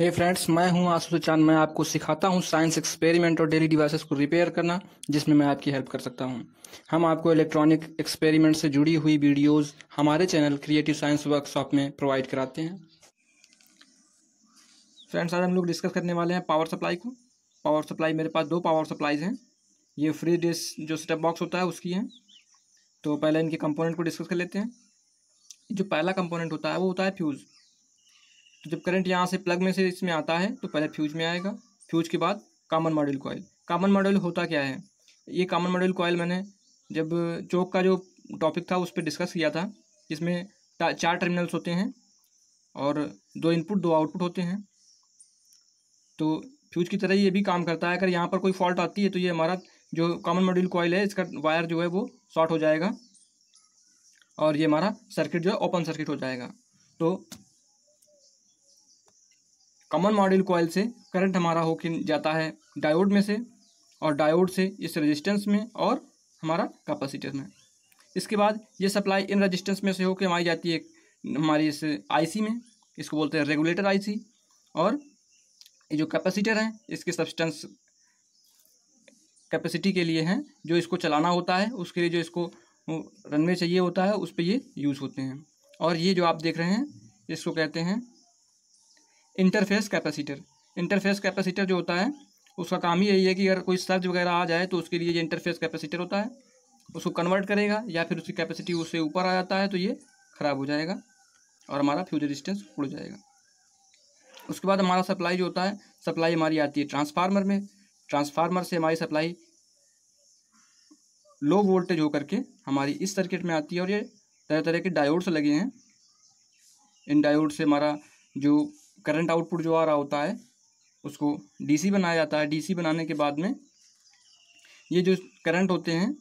हे hey friends मैं हूं आशु चांद मैं आपको सिखाता हूं साइंस एक्सपेरिमेंट और डेली डिवाइसेस को रिपेयर करना जिसमें मैं आपकी हेल्प कर सकता हूं हम आपको इलेक्ट्रॉनिक एक्सपेरिमेंट से जुड़ी हुई वीडियोस हमारे चैनल क्रिएटिव साइंस वर्कशॉप में प्रोवाइड कराते हैं फ्रेंड्स आज हम लोग डिस्कस करने वाले हैं पावर सप्लाई को पावर सप्लाई मेरे पास दो पावर सप्लाईज हैं ये फ्री डिस जो स्टेप बॉक्स होता है उसकी है तो पहले इनके कंपोनेंट को डिस्कस कर लेते हैं जो पहला कंपोनेंट होता है वो होता है फ्यूज़ तो जब करंट यहाँ से प्लग में से इसमें आता है तो पहले फ्यूज में आएगा फ्यूज के बाद common model coil common model होता क्या है ये कामन मॉडल कॉयल मैंने जब चौक का जो टॉपिक था उस पर डिस्कस किया था इसमें चार टर्मिनल्स होते हैं और दो इनपुट दो आउटपुट होते हैं तो फ्यूज की तरह ये भी काम करता है अगर यहाँ पर कोई फॉल्ट आती है तो ये हमारा जो कॉमन मॉड्यूल कॉयल है इसका वायर जो है वो शॉर्ट हो जाएगा और ये हमारा सर्किट जो है ओपन सर्किट हो जाएगा तो कॉमन मॉडल कॉयल से करंट हमारा होके जाता है डायोड में से और डायोड से इस रेजिस्टेंस में और हमारा कैपेसिटर में इसके बाद ये सप्लाई इन रेजिस्टेंस में से होकर हमारी जाती है हमारी इस आईसी में इसको बोलते हैं रेगुलेटर आईसी और ये जो कैपेसिटर हैं इसके सब्सटेंस कैपेसिटी के लिए हैं जो इसको चलाना होता है उसके लिए जो इसको रनवे चाहिए होता है उस पर ये यूज़ होते हैं और ये जो आप देख रहे हैं इसको कहते हैं इंटरफेस कैपेसिटर इंटरफेस कैपेसिटर जो होता है उसका काम ही यही है कि अगर कोई सर्ज वगैरह आ जाए तो उसके लिए ये इंटरफेस कैपेसिटर होता है उसको कन्वर्ट करेगा या फिर उसकी कैपेसिटी उससे ऊपर आ जाता है तो ये ख़राब हो जाएगा और हमारा फ्यूज डिस्टेंस उड़ जाएगा उसके बाद हमारा सप्लाई जो होता है सप्लाई हमारी आती है ट्रांसफार्मर में ट्रांसफार्मर से हमारी सप्लाई लो वोल्टेज होकर के हमारी इस सर्किट में आती है और ये तरह तरह के डायोड्स लगे हैं इन डायोड से हमारा जो करंट आउटपुट जो आ रहा होता है उसको डीसी बनाया जाता है डीसी बनाने के बाद में ये जो करंट होते हैं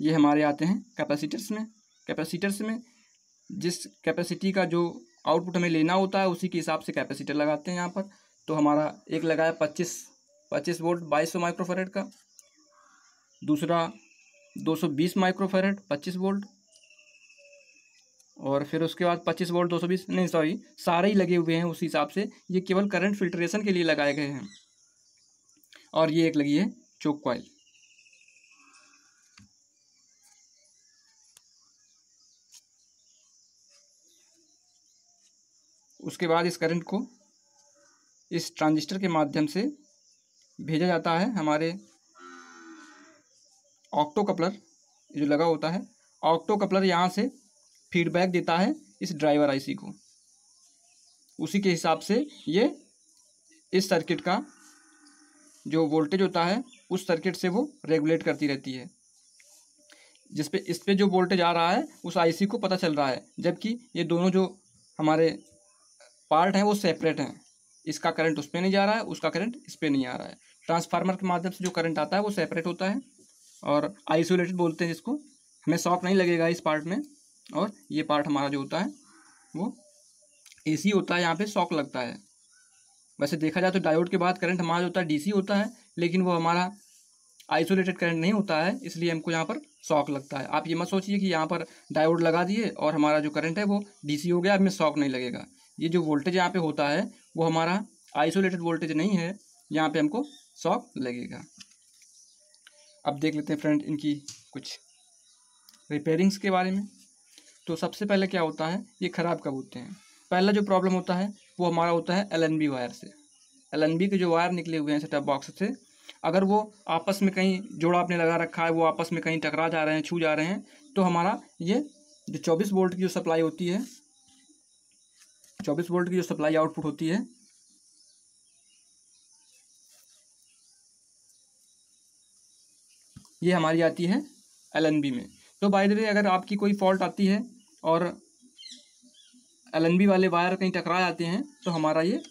ये हमारे आते हैं कैपेसिटर्स में कैपेसिटर्स में जिस कैपेसिटी का जो आउटपुट हमें लेना होता है उसी के हिसाब से कैपेसिटर लगाते हैं यहाँ पर तो हमारा एक लगाया पच्चीस पच्चीस वोल्ट बाईस सौ माइक्रोफेरेट का दूसरा दो सौ बीस माइक्रोफेरेट पच्चीस वोल्ट और फिर उसके बाद 25 वोल्ट 220 नहीं सॉरी सारे ही लगे हुए हैं उस हिसाब से ये केवल करंट फिल्ट्रेशन के लिए लगाए गए हैं और ये एक लगी है चोक क्वाइल उसके बाद इस करंट को इस ट्रांजिस्टर के माध्यम से भेजा जाता है हमारे ऑक्टो कपलर जो लगा होता है ऑक्टो कपलर यहाँ से फीडबैक देता है इस ड्राइवर आईसी को उसी के हिसाब से ये इस सर्किट का जो वोल्टेज होता है उस सर्किट से वो रेगुलेट करती रहती है जिस पे इस पे जो वोल्टेज आ रहा है उस आईसी को पता चल रहा है जबकि ये दोनों जो हमारे पार्ट हैं वो सेपरेट हैं इसका करंट उस पर नहीं जा रहा है उसका करंट इस पर नहीं आ रहा है ट्रांसफार्मर के माध्यम से जो करंट आता है वो सेपरेट होता है और आइसोलेटेड बोलते हैं जिसको हमें शॉक नहीं लगेगा इस पार्ट में और ये पार्ट हमारा जो होता है वो ए होता है यहाँ पर शॉक लगता है वैसे देखा जाए तो डायोड के बाद करंट हमारा जो होता है डीसी होता है लेकिन वो हमारा आइसोलेटेड करंट नहीं होता है इसलिए हमको यहाँ पर शॉक लगता है आप ये मत सोचिए कि यहाँ पर डायोड लगा दिए और हमारा जो करंट है वो डीसी हो गया अब में शॉक नहीं लगेगा ये जो वोल्टेज यहाँ पे होता है वो हमारा आइसोलेटेड वोल्टेज नहीं है यहाँ पे हमको शॉक लगेगा अब देख लेते हैं फ्रेंड इनकी कुछ रिपेयरिंग्स के बारे में तो सबसे पहले क्या होता है ये ख़राब कब होते हैं पहला जो प्रॉब्लम होता है वो हमारा होता है एल वायर से एल के जो वायर निकले हुए हैं सेटअप बॉक्स से अगर वो आपस में कहीं जोड़ा आपने लगा रखा है वो आपस में कहीं टकरा जा रहे हैं छू जा रहे हैं तो हमारा ये जो चौबीस वोल्ट की जो सप्लाई होती है चौबीस वोल्ट की जो सप्लाई आउटपुट होती है ये हमारी आती है एल में तो बाय द वे अगर आपकी कोई फॉल्ट आती है और एल वाले वायर कहीं टकरा जाते हैं तो हमारा ये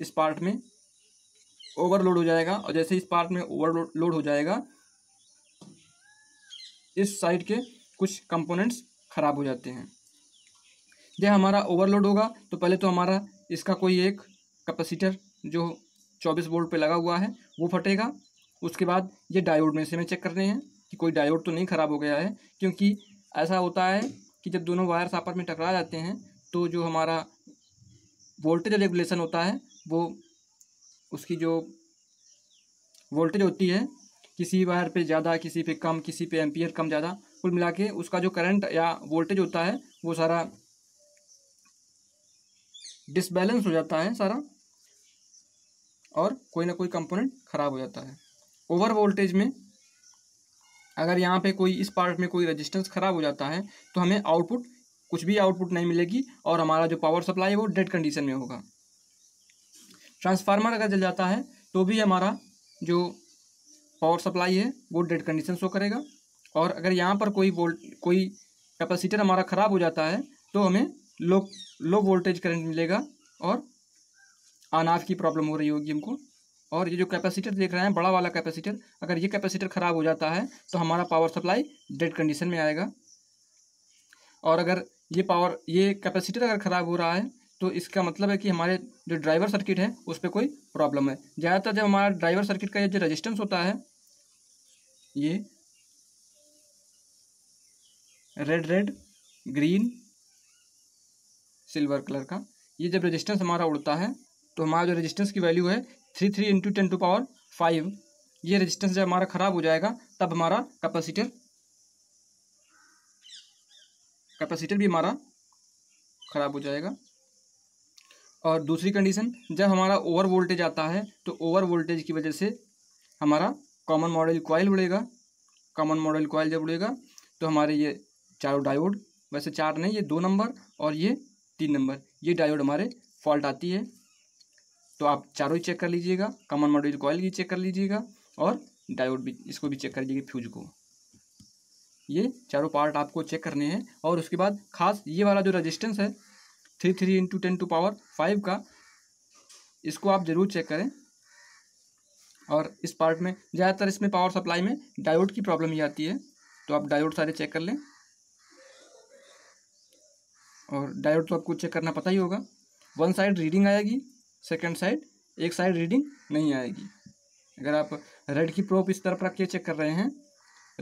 इस पार्ट में ओवरलोड हो जाएगा और जैसे इस पार्ट में ओवरलोड हो जाएगा इस साइड के कुछ कंपोनेंट्स ख़राब हो जाते हैं जब हमारा ओवरलोड होगा तो पहले तो हमारा इसका कोई एक कैपेसिटर जो 24 वोल्ट पे लगा हुआ है वो फटेगा उसके बाद ये डायोड में से मैं चेक कर रहे हैं कि कोई डायोड तो नहीं ख़राब हो गया है क्योंकि ऐसा होता है कि जब दोनों वायर्स आपस में टकरा जाते हैं तो जो हमारा वोल्टेज रेगुलेशन होता है वो उसकी जो वोल्टेज होती है किसी वायर पे ज़्यादा किसी पे कम किसी पे एम्पियर कम ज़्यादा कुल मिला के उसका जो करंट या वोल्टेज होता है वो सारा डिसबैलेंस हो जाता है सारा और कोई ना कोई कंपोनेंट ख़राब हो जाता है ओवर वोल्टेज में अगर यहाँ पे कोई इस पार्ट में कोई रजिस्टेंस ख़राब हो जाता है तो हमें आउटपुट कुछ भी आउटपुट नहीं मिलेगी और हमारा जो पावर सप्लाई है वो डेड कंडीशन में होगा ट्रांसफार्मर अगर जल जाता है तो भी हमारा जो पावर सप्लाई है वो डेड कंडीशन शो करेगा और अगर यहाँ पर कोई वोल्ट कोई कैपेसिटर हमारा ख़राब हो जाता है तो हमें लो लो वोल्टेज करंट मिलेगा और अनाज की प्रॉब्लम हो रही होगी हमको और ये जो कैपेसिटर देख रहे हैं बड़ा वाला कैपेसिटर अगर ये कैपेसिटर ख़राब हो जाता है तो हमारा पावर सप्लाई डेड कंडीशन में आएगा और अगर ये पावर ये कैपेसिटर अगर ख़राब हो रहा है तो इसका मतलब है कि हमारे जो ड्राइवर सर्किट है उस पर कोई प्रॉब्लम है ज़्यादातर जब हमारा ड्राइवर सर्किट का ये जो रजिस्टेंस होता है ये red red green silver colour का ये जब रेजिस्टेंस हमारा उड़ता है तो हमारा जो रेजिस्टेंस की वैल्यू है three three into ten to power five ये रेजिस्टेंस जब हमारा ख़राब हो जाएगा तब हमारा कैपेसिटर कैपेसिटर भी हमारा ख़राब हो जाएगा और दूसरी कंडीशन जब हमारा ओवर वोल्टेज आता है तो ओवर वोल्टेज की वजह से हमारा कॉमन मॉडल कॉयल उड़ेगा कॉमन मॉडल कॉयल जब उड़ेगा तो हमारे ये चारों डायोड वैसे चार नहीं ये दो नंबर और ये तीन नंबर ये डायोड हमारे फॉल्ट आती है तो आप चारों ही चेक कर लीजिएगा कॉमन मॉड्यूल कॉयल भी चेक कर लीजिएगा और डायोड भी इसको भी चेक कर लीजिएगा फ्यूज को ये चारों पार्ट आपको चेक करने हैं और उसके बाद खास ये वाला जो रजिस्टेंस है three three into ten to power five का इसको आप ज़रूर चेक करें और इस पार्ट में ज़्यादातर इसमें पावर सप्लाई में डायोड की प्रॉब्लम ही आती है तो आप डायोड सारे चेक कर लें और डायोड तो आपको चेक करना पता ही होगा वन साइड रीडिंग आएगी सेकंड साइड एक साइड रीडिंग नहीं आएगी अगर आप रेड की प्रोप इस तरफ रख के चेक कर रहे हैं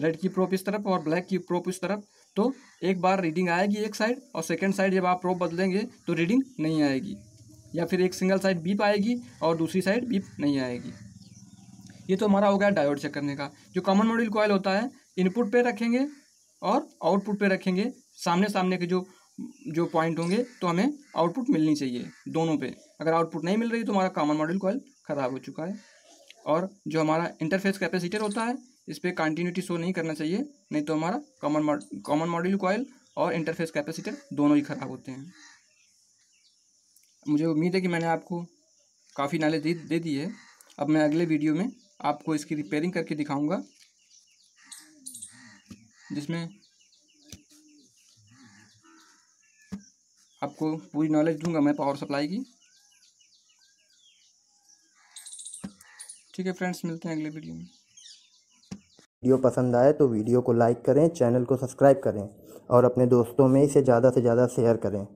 रेड की प्रोप इस तरफ और ब्लैक की प्रोप इस तरफ तो एक बार रीडिंग आएगी एक साइड और सेकंड साइड जब आप प्रोप बदलेंगे तो रीडिंग नहीं आएगी या फिर एक सिंगल साइड बीप आएगी और दूसरी साइड बीप नहीं आएगी ये तो हमारा हो गया डायोड चेक करने का जो कॉमन मॉड्यूल कॉयल होता है इनपुट पे रखेंगे और आउटपुट पे रखेंगे सामने सामने के जो जो पॉइंट होंगे तो हमें आउटपुट मिलनी चाहिए दोनों पे अगर आउटपुट नहीं मिल रही तो हमारा कॉमन मॉड्यूल कॉल ख़राब हो चुका है और जो हमारा इंटरफेस कैपेसिटर होता है इस पर कंटिन्यूटी शो नहीं करना चाहिए नहीं तो हमारा कॉमन कॉमन मॉड्यूल कॉयल और इंटरफेस कैपेसिटर दोनों ही ख़राब होते हैं मुझे उम्मीद है कि मैंने आपको काफ़ी नॉलेज दे, दे दी है अब मैं अगले वीडियो में आपको इसकी रिपेयरिंग करके दिखाऊंगा जिसमें आपको पूरी नॉलेज दूंगा मैं पावर सप्लाई की ठीक है फ्रेंड्स मिलते हैं अगले वीडियो में वीडियो पसंद आए तो वीडियो को लाइक करें चैनल को सब्सक्राइब करें और अपने दोस्तों में इसे ज़्यादा से ज़्यादा शेयर करें